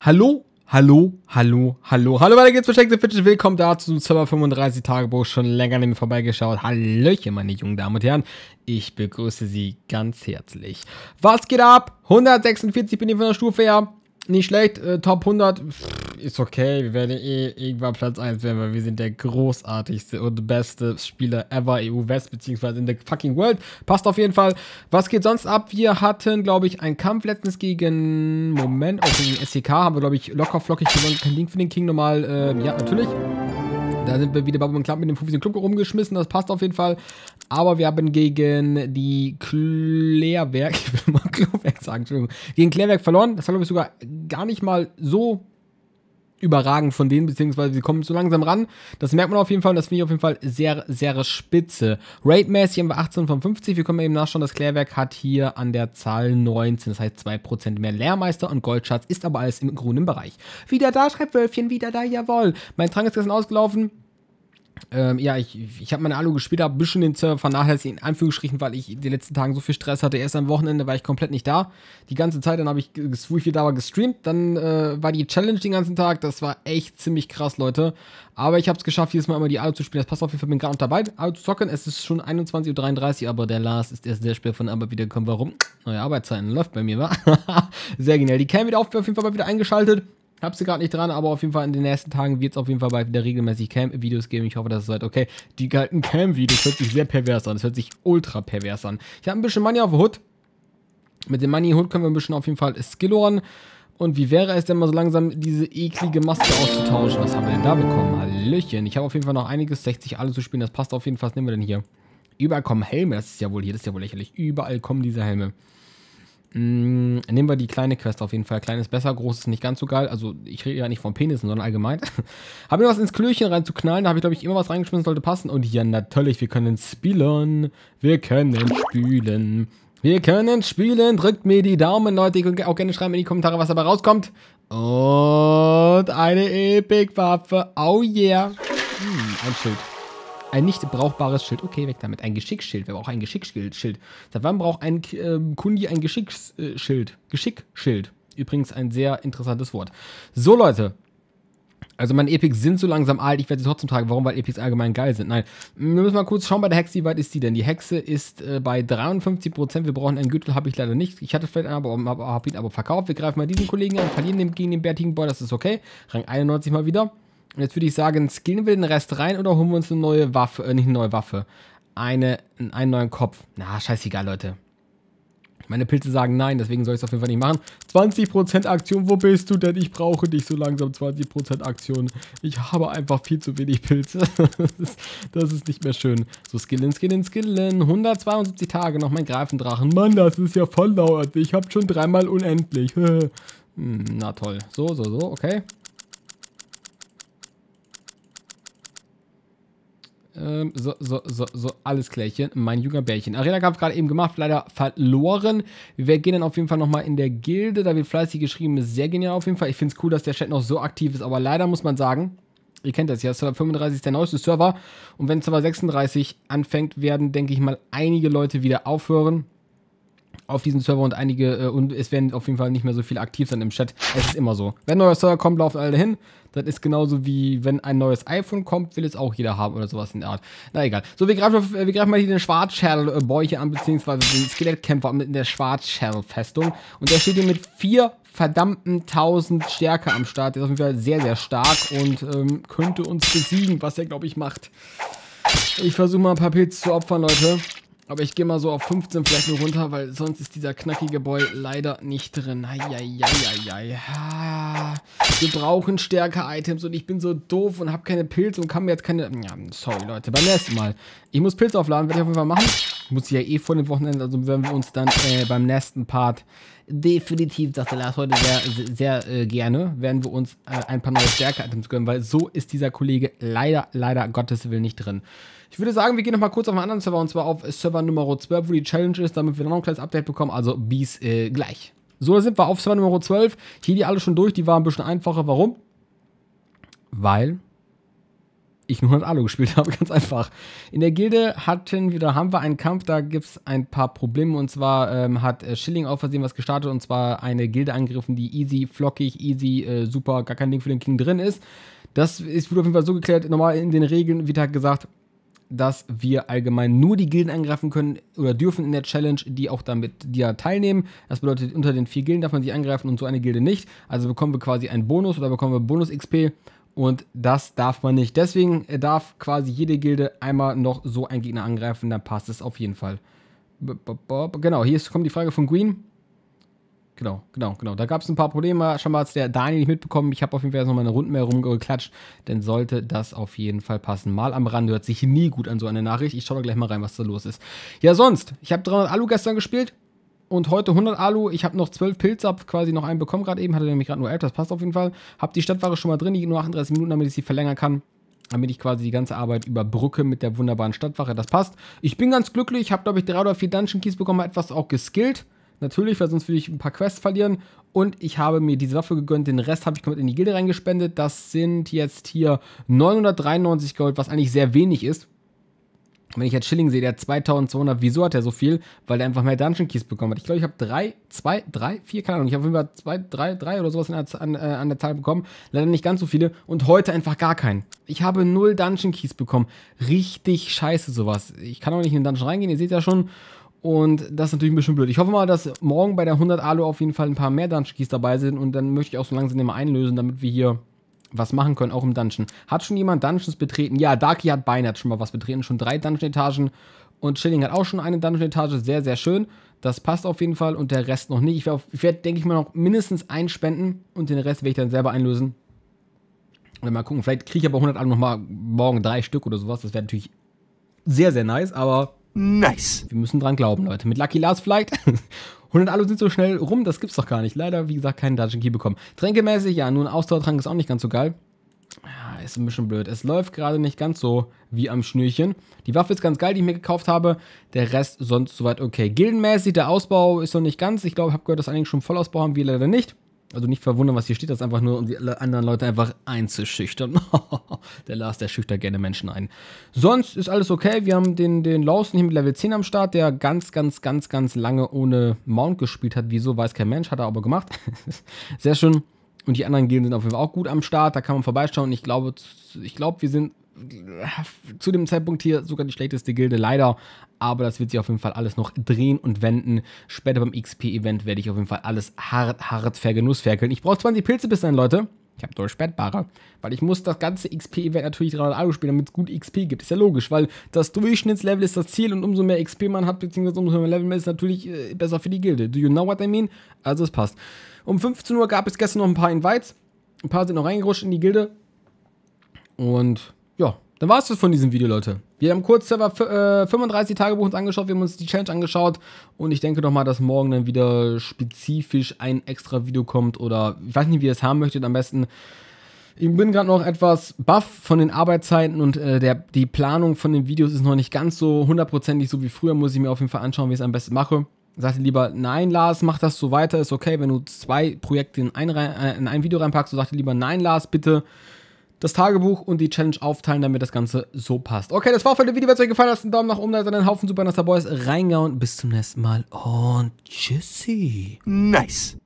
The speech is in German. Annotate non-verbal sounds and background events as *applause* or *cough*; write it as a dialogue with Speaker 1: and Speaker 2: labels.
Speaker 1: Hallo, hallo, hallo, hallo. Hallo, weiter geht's, versteckte Fitches. Willkommen dazu zum Server 35 Tagebuch. Schon länger neben mir vorbeigeschaut. Hallöchen, meine jungen Damen und Herren. Ich begrüße Sie ganz herzlich. Was geht ab? 146 bin ich von der Stufe her. Nicht schlecht. Äh, Top 100. Pff ist okay, wir werden eh irgendwann Platz 1 werden, weil wir sind der großartigste und beste Spieler ever EU-West, beziehungsweise in der fucking World. Passt auf jeden Fall. Was geht sonst ab? Wir hatten, glaube ich, einen Kampf letztens gegen, Moment, auch oh, gegen SCK haben wir, glaube ich, locker flockig gewonnen. Kein Link für den King normal. Ähm, ja, natürlich. Da sind wir wieder bei und Club mit dem Fufis Club rumgeschmissen, das passt auf jeden Fall. Aber wir haben gegen die Klärwerk, *laughs* ich will mal Klärwerk sagen, Entschuldigung, gegen Klärwerk verloren. Das war, glaube ich, sogar gar nicht mal so überragend von denen, beziehungsweise sie kommen so langsam ran. Das merkt man auf jeden Fall und das finde ich auf jeden Fall sehr, sehr spitze. rate mäßig haben wir 18 von 50. Wir können eben nachschauen, das Klärwerk hat hier an der Zahl 19, das heißt 2% mehr Lehrmeister und Goldschatz, ist aber alles im grünen Bereich. Wieder da, Schreibwölfchen, wieder da, jawoll. Mein Trank ist gestern ausgelaufen. Ähm, ja, ich, ich habe meine Alu gespielt, habe ein bisschen den Server vernachlässigt, in Anführungsstrichen, weil ich die letzten Tagen so viel Stress hatte. Erst am Wochenende war ich komplett nicht da. Die ganze Zeit, dann habe ich wo ich wieder war, gestreamt. Dann äh, war die Challenge den ganzen Tag. Das war echt ziemlich krass, Leute. Aber ich habe es geschafft, jedes Mal immer die Alu zu spielen. Das passt auf jeden Fall, bin gerade noch dabei, Alu zu zocken. Es ist schon 21.33 Uhr, aber der Lars ist erst sehr spät von der Arbeit wiedergekommen. Warum? Neue Arbeitszeiten läuft bei mir, wa? *laughs* sehr genial. Die Cam wird auf jeden Fall mal wieder eingeschaltet. Hab sie gerade nicht dran, aber auf jeden Fall in den nächsten Tagen wird es auf jeden Fall bald wieder regelmäßig Cam-Videos geben. Ich hoffe, dass ist soweit okay. Die kalten Cam-Videos hört sich sehr pervers an. Das hört sich ultra pervers an. Ich habe ein bisschen Money auf Hood. Mit dem Money Hood können wir ein bisschen auf jeden Fall skillern. Und wie wäre es denn mal so langsam, diese eklige Maske auszutauschen? Was haben wir denn da bekommen? Hallöchen. Ich habe auf jeden Fall noch einiges, 60 alle zu spielen. Das passt auf jeden Fall. Was nehmen wir denn hier? Überall kommen Helme. Das ist ja wohl hier. Das ist ja wohl lächerlich. Überall kommen diese Helme. Mh, mm, nehmen wir die kleine Quest auf jeden Fall. Klein ist besser, groß ist nicht ganz so geil. Also ich rede ja nicht von Penissen, sondern allgemein. *laughs* habe mir was ins Klöchen knallen? Da habe ich, glaube ich, immer was reingeschmissen, sollte passen. Und ja, natürlich, wir können spielen. Wir können spielen. Wir können spielen. Drückt mir die Daumen, Leute. Ihr könnt auch gerne schreiben in die Kommentare, was dabei rauskommt. Und eine Epic-Waffe. Oh yeah. Hm, ein Schild. Ein nicht brauchbares Schild. Okay, weg damit. Ein Geschicksschild. Wer braucht ein Geschicksschild? Seit wann braucht ein äh, Kundi ein Geschicksschild? Geschickschild. Übrigens ein sehr interessantes Wort. So, Leute. Also meine Epics sind so langsam alt, ich werde sie trotzdem tragen. Warum? Weil Epics allgemein geil sind. Nein, wir müssen mal kurz schauen bei der Hexe, wie weit ist die denn? Die Hexe ist äh, bei 53%. Wir brauchen einen Gürtel, habe ich leider nicht. Ich hatte vielleicht einen, aber habe hab ihn aber verkauft. Wir greifen mal diesen Kollegen an, verlieren den, gegen den bärtigen Boy, das ist okay. Rang 91 mal wieder. Und jetzt würde ich sagen, skillen wir den Rest rein oder holen wir uns eine neue Waffe, äh, nicht eine neue Waffe, eine, einen neuen Kopf. Na, scheißegal, Leute. Meine Pilze sagen nein, deswegen soll ich es auf jeden Fall nicht machen. 20% Aktion, wo bist du denn? Ich brauche dich so langsam 20% Aktion. Ich habe einfach viel zu wenig Pilze. das, *laughs* ist, das ist nicht mehr schön. So, skillen, skillen, skillen. 172 Tage noch mein Greifendrachen. Mann, das ist ja voll lauernd. Ich habe schon dreimal unendlich. *laughs* Hm, na toll. So, so, so, okay. Ähm, so, so, so, so, alles klärchen. Mein junger Bärchen. Arena-Kampf gerade eben gemacht, leider verloren. Wir gehen dann auf jeden Fall nochmal in der Gilde. Da wird fleißig geschrieben, ist sehr genial auf jeden Fall. Ich finde es cool, dass der Chat noch so aktiv ist, aber leider muss man sagen, ihr kennt das ja, Server 35 ist der neueste Server. Und wenn Server 36 anfängt, werden, denke ich mal, einige Leute wieder aufhören auf diesen Server und einige, äh, und es werden auf jeden Fall nicht mehr so viele aktiv sein im Chat. Es ist immer so. Wenn ein neuer Server kommt, laufen alle hin. Das ist genauso wie, wenn ein neues iPhone kommt, will es auch jeder haben oder sowas in der Art. Na egal. So, wir greifen, auf, äh, wir greifen mal hier den Schwarzschädel-Boy äh, hier an, beziehungsweise den Skelettkämpfer in der Schwarzschädel-Festung. Und der steht hier mit vier verdammten 1000 Stärke am Start. Der ist auf jeden Fall sehr, sehr stark und ähm, könnte uns besiegen, was er, glaube ich, macht. Ich versuche mal ein paar Pilze zu opfern, Leute. Aber ich gehe mal so auf 15 vielleicht nur runter, weil sonst ist dieser knackige Boy leider nicht drin. Eieieiei. Ah, wir brauchen stärker Items und ich bin so doof und habe keine Pilze und kann mir jetzt keine... Ja, sorry Leute, beim nächsten Mal. Ich muss Pilze aufladen, werde ich auf jeden Fall machen. Muss ich ja eh vor dem Wochenende, also werden wir uns dann äh, beim nächsten Part definitiv, sagt der Lars heute sehr, sehr äh, gerne, werden wir uns äh, ein paar neue Stärke-Items gönnen, weil so ist dieser Kollege leider, leider Gottes Willen nicht drin. Ich würde sagen, wir gehen nochmal kurz auf einen anderen Server, und zwar auf Server Nummer 12, wo die Challenge ist, damit wir noch ein kleines Update bekommen. Also bis äh, gleich. So, da sind wir auf Server Nummer 12. Hier die alle schon durch, die war ein bisschen einfacher. Warum? Weil ich nur mit Alu gespielt *laughs* habe, ganz einfach. In der Gilde hatten wir, da haben wir einen Kampf, da gibt es ein paar Probleme und zwar ähm, hat äh, Schilling auf Versehen was gestartet und zwar eine Gilde angegriffen, die easy, flockig, easy, äh, super, gar kein Ding für den King drin ist. Das ist, wurde auf jeden Fall so geklärt, normal in den Regeln, wie halt gesagt, dass wir allgemein nur die Gilden angreifen können oder dürfen in der Challenge, die auch damit die ja teilnehmen. Das bedeutet, unter den vier Gilden darf man sie angreifen und so eine Gilde nicht. Also bekommen wir quasi einen Bonus oder bekommen wir Bonus-XP und das darf man nicht. Deswegen äh, darf quasi jede Gilde einmal noch so einen Gegner angreifen, dann passt es auf jeden Fall. Genau, hier ist, kommt die Frage von Green genau, genau, genau. Da gab es ein paar Probleme. Schon mal hat der Daniel nicht mitbekommen. Ich habe auf jeden Fall jetzt nochmal eine Runde mehr rumgeklatscht. Denn sollte das auf jeden Fall passen. Mal am Rand hört sich nie gut an so eine Nachricht. Ich schaue da gleich mal rein, was da los ist. Ja, sonst. Ich habe 300 Alu gestern gespielt. Und heute 100 Alu. Ich habe noch 12 Pilze, habe quasi noch einen bekommen gerade eben. Hatte nämlich gerade nur 11, das passt auf jeden Fall. Habe die Stadtware schon mal drin, die nur 38 Minuten, damit ich sie verlängern kann damit ich quasi die ganze Arbeit überbrücke mit der wunderbaren Stadtwache. Das passt. Ich bin ganz glücklich, Ich habe glaube ich drei oder vier Dungeon Keys bekommen, etwas auch geskillt. Natürlich, weil sonst würde ich ein paar Quests verlieren. Und ich habe mir diese Waffe gegönnt. Den Rest habe ich komplett in die Gilde reingespendet. Das sind jetzt hier 993 Gold, was eigentlich sehr wenig ist. Wenn ich jetzt Schilling sehe, der hat 2200, wieso hat er so viel? Weil er einfach mehr Dungeon Keys bekommen hat. Ich glaube, ich habe drei, zwei, drei, vier, keine Ahnung. Ich habe auf jeden Fall zwei, drei, drei oder sowas an, an, äh, an der Zahl bekommen. Leider nicht ganz so viele. Und heute einfach gar keinen. Ich habe null Dungeon Keys bekommen. Richtig scheiße sowas. Ich kann auch nicht in den Dungeon reingehen, ihr seht ja schon. Und das ist natürlich ein bisschen blöd. Ich hoffe mal, dass morgen bei der 100 Alu auf jeden Fall ein paar mehr Dungeons dabei sind. Und dann möchte ich auch so langsam immer einlösen, damit wir hier was machen können, auch im Dungeon. Hat schon jemand Dungeons betreten? Ja, Darky hat beinahe schon mal was betreten. Schon drei Dungeon-Etagen. Und Chilling hat auch schon eine Dungeon-Etage. Sehr, sehr schön. Das passt auf jeden Fall. Und der Rest noch nicht. Ich werde, werd, denke ich mal, noch mindestens einspenden Und den Rest werde ich dann selber einlösen. Und mal gucken. Vielleicht kriege ich aber 100 Alu nochmal morgen drei Stück oder sowas. Das wäre natürlich sehr, sehr nice. Aber Nice. Wir müssen dran glauben, Leute. Mit Lucky Lars vielleicht. 100 *laughs* Alu sind so schnell rum, das gibt's doch gar nicht. Leider, wie gesagt, keinen Dungeon Key bekommen. Tränkemäßig, ja, nur ein Ausdauertrank ist auch nicht ganz so geil. Ja, ist ein bisschen blöd. Es läuft gerade nicht ganz so wie am Schnürchen. Die Waffe ist ganz geil, die ich mir gekauft habe. Der Rest sonst soweit okay. Gildenmäßig, der Ausbau ist noch nicht ganz. Ich glaube, ich habe gehört, dass einige schon Vollausbau haben, wir leider nicht. Also nicht verwundern, was hier steht, das ist einfach nur, um die anderen Leute einfach einzuschüchtern. *laughs* der Lars, der schüchtert gerne Menschen ein. Sonst ist alles okay. Wir haben den, den Lawson hier mit Level 10 am Start, der ganz, ganz, ganz, ganz lange ohne Mount gespielt hat. Wieso, weiß kein Mensch, hat er aber gemacht. *laughs* Sehr schön. Und die anderen Gilden sind auf jeden Fall auch gut am Start. Da kann man vorbeischauen. ich glaube, ich glaube, wir sind äh, zu dem Zeitpunkt hier sogar die schlechteste Gilde, leider. Aber das wird sich auf jeden Fall alles noch drehen und wenden. Später beim XP-Event werde ich auf jeden Fall alles hart, hart vergenussferkeln. Ich brauche 20 Pilze bis dahin, Leute. Ich habe deutlich Spätbarer. Weil ich muss das ganze XP-Event natürlich 300 Euro spielen, damit es gut XP gibt. Ist ja logisch, weil das Durchschnittslevel ist das Ziel und umso mehr XP man hat, beziehungsweise umso mehr Level man ist natürlich äh, besser für die Gilde. Do you know what I mean? Also es passt. Um 15 Uhr gab es gestern noch ein paar Invites. Ein paar sind noch reingerutscht in die Gilde. Und ja, dann war es das von diesem Video, Leute. Wir haben kurz selber äh, 35 Tagebuch uns angeschaut, wir haben uns die Challenge angeschaut und ich denke doch mal, dass morgen dann wieder spezifisch ein extra Video kommt oder ich weiß nicht, wie ihr es haben möchtet, am besten. Ich bin gerade noch etwas baff von den Arbeitszeiten und äh, der, die Planung von den Videos ist noch nicht ganz so hundertprozentig so wie früher. Muss ich mir auf jeden Fall anschauen, wie ich es am besten mache. Sagte lieber, nein, Lars, mach das so weiter, ist okay, wenn du zwei Projekte in ein, äh, in ein Video reinpackst. So sagte lieber, nein, Lars, bitte das Tagebuch und die Challenge aufteilen, damit das Ganze so passt. Okay, das war für das Video. Wenn es euch gefallen hat, einen Daumen nach oben, da ist einen Haufen Super Boys reingehauen. Bis zum nächsten Mal und tschüssi. Nice.